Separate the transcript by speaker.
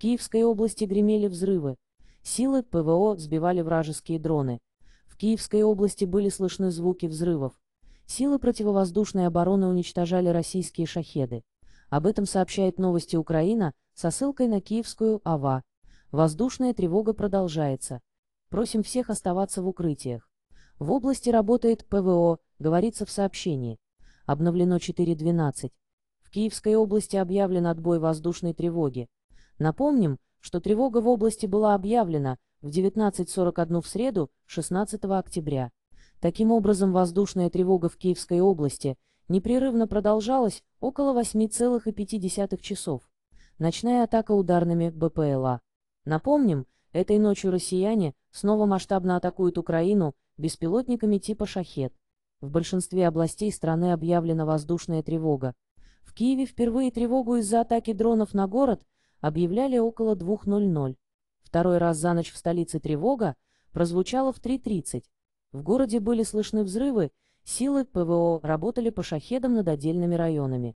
Speaker 1: Киевской области гремели взрывы. Силы ПВО сбивали вражеские дроны. В Киевской области были слышны звуки взрывов. Силы противовоздушной обороны уничтожали российские шахеды. Об этом сообщает новости Украина со ссылкой на киевскую АВА. Воздушная тревога продолжается. Просим всех оставаться в укрытиях. В области работает ПВО, говорится в сообщении. Обновлено 4.12. В Киевской области объявлен отбой воздушной тревоги. Напомним, что тревога в области была объявлена в 19.41 в среду 16 октября. Таким образом, воздушная тревога в Киевской области непрерывно продолжалась около 8,5 часов. Ночная атака ударными БПЛА. Напомним, этой ночью россияне снова масштабно атакуют Украину беспилотниками типа «Шахет». В большинстве областей страны объявлена воздушная тревога. В Киеве впервые тревогу из-за атаки дронов на город объявляли около 2.00. Второй раз за ночь в столице тревога прозвучала в 3.30. В городе были слышны взрывы, силы ПВО работали по шахедам над отдельными районами.